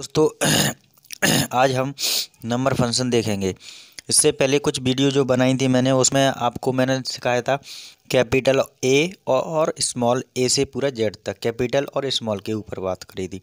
दोस्तों आज हम नंबर फंक्शन देखेंगे इससे पहले कुछ वीडियो जो बनाई थी मैंने उसमें आपको मैंने सिखाया था कैपिटल ए और स्मॉल ए से पूरा जेड तक कैपिटल और स्मॉल के ऊपर बात करी थी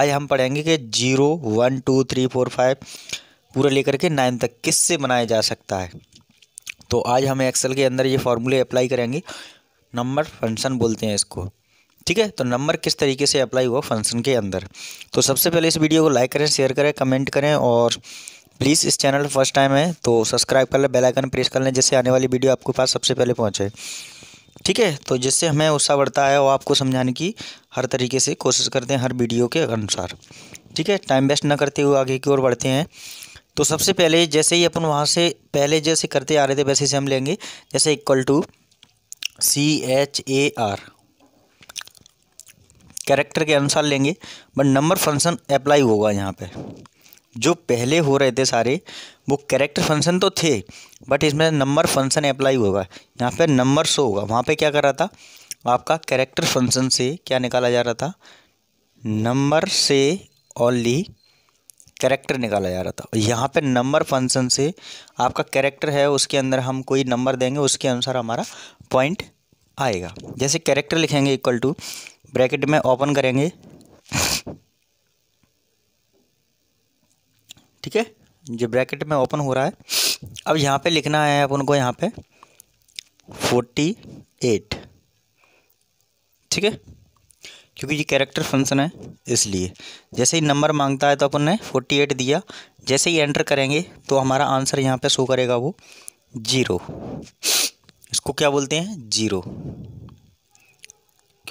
आज हम पढ़ेंगे कि zero one two three four five पूरा लेकर के नाइन तक किस से बनाया जा सकता है तो आज हम एक्सेल के अंदर ये फार्मूले अप्लाई करेंगे नंबर फंक्शन बोलते हैं इसको ठीक है तो नंबर किस तरीके से अप्लाई हुआ फंक्शन के अंदर तो सबसे पहले इस वीडियो को लाइक करें शेयर करें कमेंट करें और प्लीज़ इस चैनल फर्स्ट टाइम है तो सब्सक्राइब कर लें बेलाइकन प्रेस कर लें जिससे आने वाली वीडियो आपके पास सबसे पहले पहुँचे ठीक है तो जिससे हमें उत्साह बढ़ता है और आपको समझाने की हर तरीके से कोशिश करते हैं हर वीडियो के अनुसार ठीक है टाइम वेस्ट ना करते हुए आगे की ओर बढ़ते हैं तो सबसे पहले जैसे ही अपन वहाँ से पहले जैसे करते आ रहे थे वैसे से हम लेंगे जैसे equal to C H A R character के अनुसार लेंगे बट नंबर फंक्शन अप्लाई होगा यहाँ पे जो पहले हो रहे थे सारे वो कैरेक्टर फंक्शन तो थे बट इसमें नंबर फंक्शन अप्लाई होगा यहाँ पे नंबर शो होगा वहाँ पे क्या कर रहा था आपका कैरेक्टर फंक्शन से क्या निकाला जा रहा था नंबर से ओनली कैरेक्टर निकाला जा रहा था और यहाँ पे नंबर फंक्शन से आपका कैरेक्टर है उसके अंदर हम कोई नंबर देंगे उसके अनुसार हमारा पॉइंट आएगा जैसे कैरेक्टर लिखेंगे इक्वल टू ब्रैकेट में ओपन करेंगे ठीक है जो ब्रैकेट में ओपन हो रहा है अब यहाँ पे लिखना है अपन को यहाँ पे फोर्टी एट ठीक है क्योंकि ये कैरेक्टर फंक्शन है इसलिए जैसे ही नंबर मांगता है तो अपन ने फोर्टी एट दिया जैसे ही एंटर करेंगे तो हमारा आंसर यहाँ पे शो करेगा वो जीरो इसको क्या बोलते हैं जीरो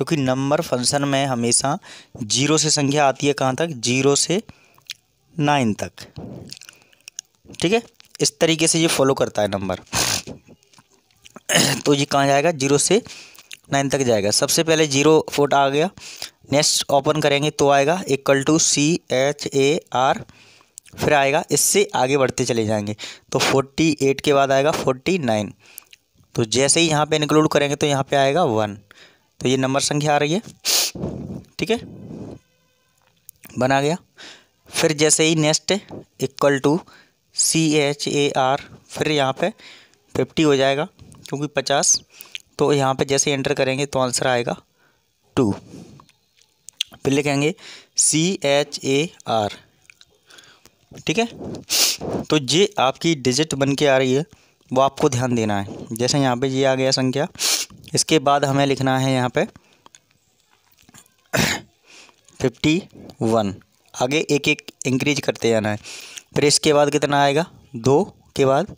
क्योंकि नंबर फंक्शन में हमेशा जीरो से संख्या आती है कहाँ तक जीरो से नाइन तक ठीक है इस तरीके से ये फॉलो करता है नंबर तो ये कहाँ जाएगा जीरो से नाइन तक जाएगा सबसे पहले जीरो फोट आ गया नेक्स्ट ओपन करेंगे तो आएगा equal to C H A R फिर आएगा इससे आगे बढ़ते चले जाएंगे तो फोर्टी एट के बाद आएगा फोर्टी नाइन तो जैसे ही यहाँ पे इंक्लूड करेंगे तो यहाँ पे आएगा वन तो ये नंबर संख्या आ रही है ठीक है बना गया फिर जैसे ही next equal to C H A R फिर यहाँ पे फिफ्टी हो जाएगा क्योंकि पचास तो यहाँ पे जैसे एंटर करेंगे तो आंसर आएगा टू फिर लिखेंगे सी एच ए आर ठीक है तो ये आपकी डिजिट बन के आ रही है वो आपको ध्यान देना है जैसे यहाँ पे ये आ गया संख्या इसके बाद हमें लिखना है यहाँ पे फिफ्टी वन आगे एक एक इंक्रीज करते जाना है फिर इसके बाद कितना आएगा दो के बाद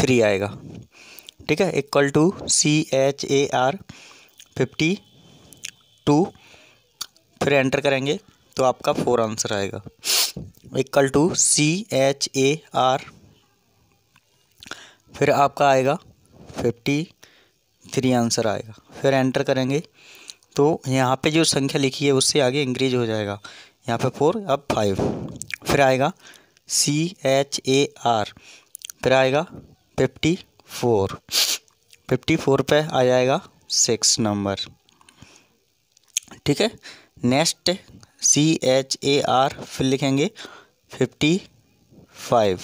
थ्री आएगा ठीक है equal to C H A R fifty two फिर एंटर करेंगे तो आपका फोर आंसर आएगा equal to C H A R फिर आपका आएगा फिफ्टी थ्री आंसर आएगा फिर एंटर करेंगे तो यहाँ पे जो संख्या लिखी है उससे आगे इंक्रीज हो जाएगा यहाँ पे फोर अब फाइव फिर आएगा सी एच ए आर फिर आएगा फिफ्टी फोर फिफ्टी फोर पर आ जाएगा सिक्स नंबर ठीक है next C H A R फिर लिखेंगे फिफ्टी फाइव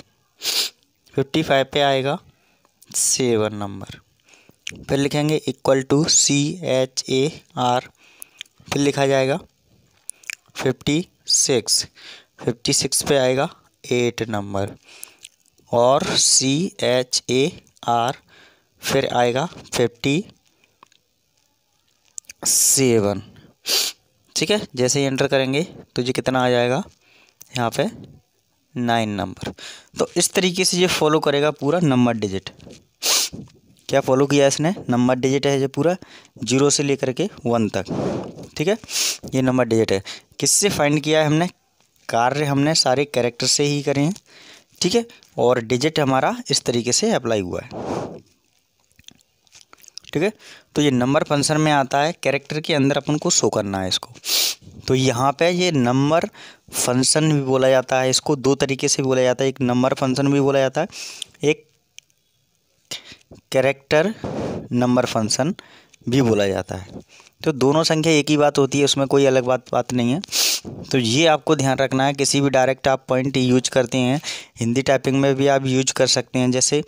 फिफ्टी फाइव पर आएगा सेवन नंबर फिर लिखेंगे equal to C H A R फिर लिखा जाएगा फिफ्टी सिक्स फिफ्टी सिक्स पे आएगा एट नंबर और सी एच ए आर फिर आएगा फिफ्टी सेवन ठीक है जैसे ही एंटर करेंगे तो ये कितना आ जाएगा यहाँ पे नाइन नंबर तो इस तरीके से ये फॉलो करेगा पूरा नंबर डिजिट क्या फॉलो किया इसने नंबर डिजिट है जो पूरा जीरो से लेकर के वन तक ठीक है ये नंबर डिजिट है किससे फाइंड किया है हमने कार्य हमने सारे कैरेक्टर से ही करे हैं ठीक है और डिजिट हमारा इस तरीके से अप्लाई हुआ है ठीक है तो ये नंबर फंक्शन में आता है कैरेक्टर के अंदर अपन को शो करना है इसको तो यहाँ पे ये नंबर फंक्शन भी बोला जाता है इसको दो तरीके से बोला जाता है एक नंबर फंक्शन भी बोला जाता है एक कैरेक्टर नंबर फंक्शन भी बोला जाता है तो दोनों संख्या एक ही बात होती है उसमें कोई अलग बात बात नहीं है तो ये आपको ध्यान रखना है किसी भी डायरेक्ट आप पॉइंट यूज करते हैं हिंदी टाइपिंग में भी आप यूज कर सकते हैं जैसे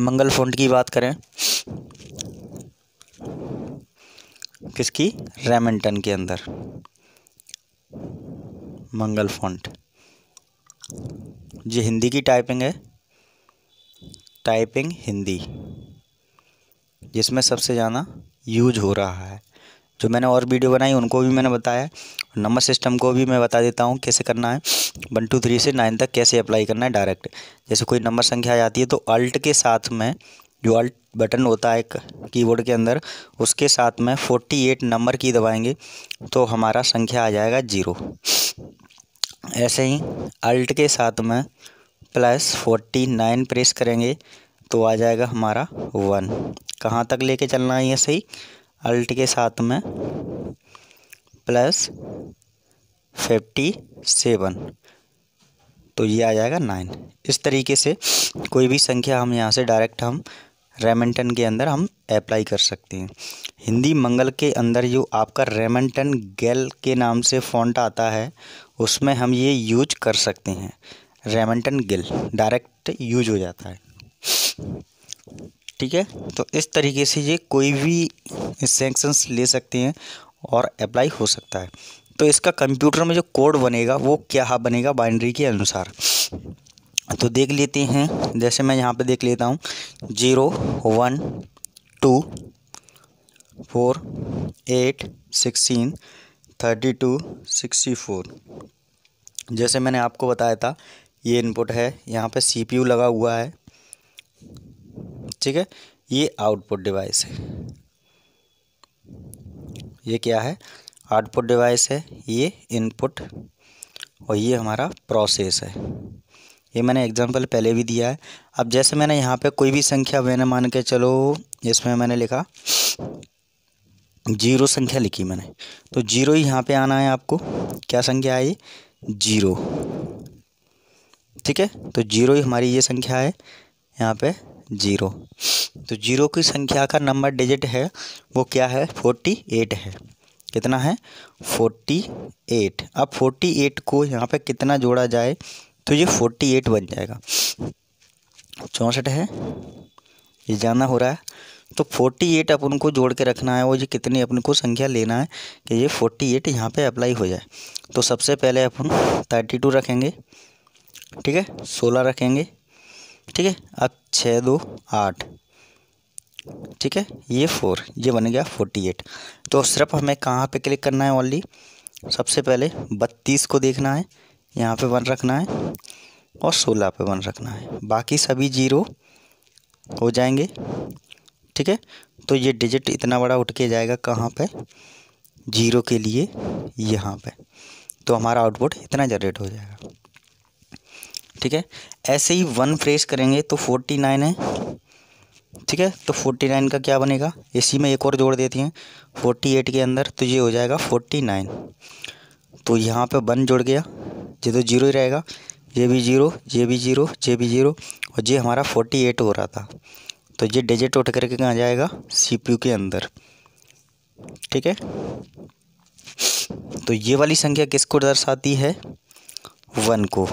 मंगल फोन की बात करें किसकी रेमेंटन के अंदर मंगल फॉन्ट ये हिंदी की टाइपिंग है टाइपिंग हिंदी जिसमें सबसे ज़्यादा यूज हो रहा है जो मैंने और वीडियो बनाई उनको भी मैंने बताया नंबर सिस्टम को भी मैं बता देता हूँ कैसे करना है वन टू थ्री से नाइन तक कैसे अप्लाई करना है डायरेक्ट जैसे कोई नंबर संख्या आ जाती है तो अल्ट के साथ में जो अल्ट बटन होता है कीबोर्ड के अंदर उसके साथ में फोर्टी एट नंबर की दबाएंगे तो हमारा संख्या आ जाएगा जीरो ऐसे ही अल्ट के साथ में प्लस फोर्टी नाइन प्रेस करेंगे तो आ जाएगा हमारा वन कहाँ तक लेके चलना है ये सही अल्ट के साथ में प्लस फिफ्टी सेवन तो ये आ जाएगा नाइन इस तरीके से कोई भी संख्या हम यहाँ से डायरेक्ट हम रेमेंटन के अंदर हम अप्लाई कर सकते हैं हिंदी मंगल के अंदर जो आपका रेमेंटन गेल के नाम से फॉन्ट आता है उसमें हम ये यूज कर सकते हैं रेमेंटन गिल डायरेक्ट यूज हो जाता है ठीक है तो इस तरीके से ये कोई भी सेंक्शंस ले सकते हैं और अप्लाई हो सकता है तो इसका कंप्यूटर में जो कोड बनेगा वो क्या बनेगा बाइनरी के अनुसार तो देख लेते हैं जैसे मैं यहाँ पे देख लेता हूँ zero one two four eight sixteen thirty two sixty four जैसे मैंने आपको बताया था ये इनपुट है यहाँ पे सीपीयू लगा हुआ है ठीक है ये आउटपुट डिवाइस है ये क्या है आउटपुट डिवाइस है ये इनपुट और ये हमारा प्रोसेस है ये मैंने एग्जांपल पहले भी दिया है अब जैसे मैंने यहाँ पे कोई भी संख्या मैंने मान के चलो इसमें मैंने लिखा जीरो संख्या लिखी मैंने तो जीरो ही यहाँ पे आना है आपको क्या संख्या आई जीरो ठीक है तो जीरो ही हमारी ये संख्या है यहाँ पे जीरो तो जीरो की संख्या का नंबर डिजिट है वो क्या है फोर्टी एट है कितना है फोर्टी एट अब फोर्टी एट को यहाँ पे कितना जोड़ा जाए तो ये फोर्टी एट बन जाएगा चौंसठ है ये जाना हो रहा है तो फोर्टी एट अपन को जोड़ के रखना है और ये कितनी अपन को संख्या लेना है कि ये फोर्टी एट यहाँ पर अप्लाई हो जाए तो सबसे पहले अपन थर्टी टू रखेंगे ठीक है सोलह रखेंगे ठीक है अब छः दो आठ ठीक है ये फोर ये बन गया फोर्टी एट तो सिर्फ हमें कहाँ पे क्लिक करना है ओनली सबसे पहले बत्तीस को देखना है यहाँ पे वन रखना है और सोलह पे वन रखना है बाकी सभी जीरो हो जाएंगे ठीक है तो ये डिजिट इतना बड़ा उठ के जाएगा कहाँ पे जीरो के लिए यहाँ पे तो हमारा आउटपुट इतना जनरेट हो जाएगा ठीक है ऐसे ही वन फ्रेस करेंगे तो फोर्टी नाइन है ठीक है तो फोर्टी नाइन का क्या बनेगा इसी में एक और जोड़ देती हैं फोर्टी एट के अंदर तो ये हो जाएगा फोर्टी नाइन तो यहाँ पे वन जुड़ गया ये तो जीरो ही रहेगा ये भी जीरो ये भी जीरो ये भी जीरो और ये हमारा फोर्टी एट हो रहा था तो ये डिजिट उठ करके कहाँ जाएगा सीपीयू के अंदर ठीक है तो ये वाली संख्या किसको दर्शाती है वन को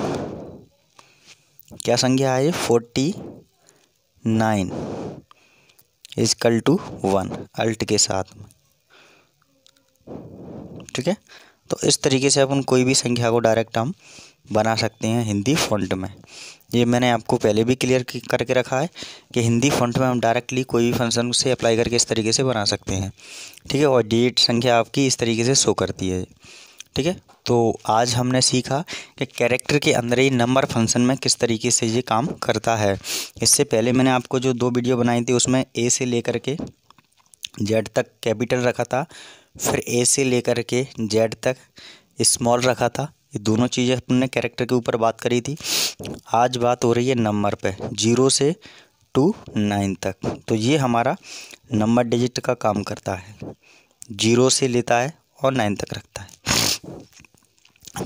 क्या संख्या है forty nine is equal to one अल्ट के साथ ठीक है तो इस तरीके से अपन कोई भी संख्या को डायरेक्ट हम बना सकते हैं हिंदी फॉन्ट में ये मैंने आपको पहले भी क्लियर करके रखा है कि हिंदी फॉन्ट में हम डायरेक्टली कोई भी फंक्शन से अप्लाई करके इस तरीके से बना सकते हैं ठीक है और डेट संख्या आपकी इस तरीके से शो करती है ठीक है तो आज हमने सीखा कि कैरेक्टर के अंदर ही नंबर फंक्शन में किस तरीके से ये काम करता है इससे पहले मैंने आपको जो दो वीडियो बनाई थी उसमें ए से लेकर के जेड तक कैपिटल रखा था फिर ए से लेकर के जेड तक स्मॉल रखा था ये दोनों चीज़ें अपने कैरेक्टर के ऊपर बात करी थी आज बात हो रही है नंबर पर जीरो से टू नाइन तक तो ये हमारा नंबर डिजिट का काम करता है जीरो से लेता है और नाइन तक रखता है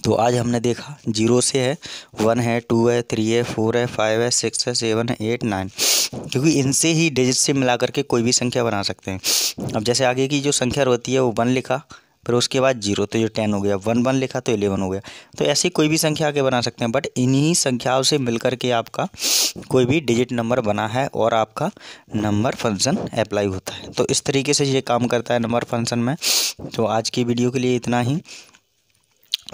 तो आज हमने देखा जीरो से है वन है टू है थ्री है फोर है फाइव है सिक्स है सेवन है एट नाइन क्योंकि इनसे ही डिजिट से मिला करके कोई भी संख्या बना सकते हैं अब जैसे आगे की जो संख्या रहती है वो वन लिखा फिर उसके बाद जीरो तो जो टेन हो गया वन वन लिखा तो एलेवन हो गया तो ऐसी कोई भी संख्या आगे बना सकते हैं बट इन्हीं संख्याओं से मिलकर के आपका कोई भी डिजिट नंबर बना है और आपका नंबर फंक्शन अप्लाई होता है तो इस तरीके से ये काम करता है नंबर फंक्शन में तो आज की वीडियो के लिए इतना ही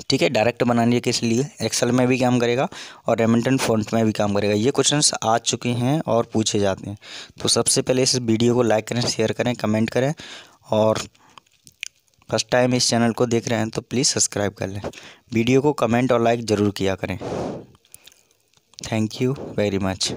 ठीक है डायरेक्ट बनाने के लिए एक्सेल में भी काम करेगा और रेमिंटन फॉन्ट में भी काम करेगा ये क्वेश्चंस आ चुके हैं और पूछे जाते हैं तो सबसे पहले इस वीडियो को लाइक करें शेयर करें कमेंट करें और फर्स्ट टाइम इस चैनल को देख रहे हैं तो प्लीज़ सब्सक्राइब कर लें वीडियो को कमेंट और लाइक ज़रूर किया करें थैंक यू वेरी मच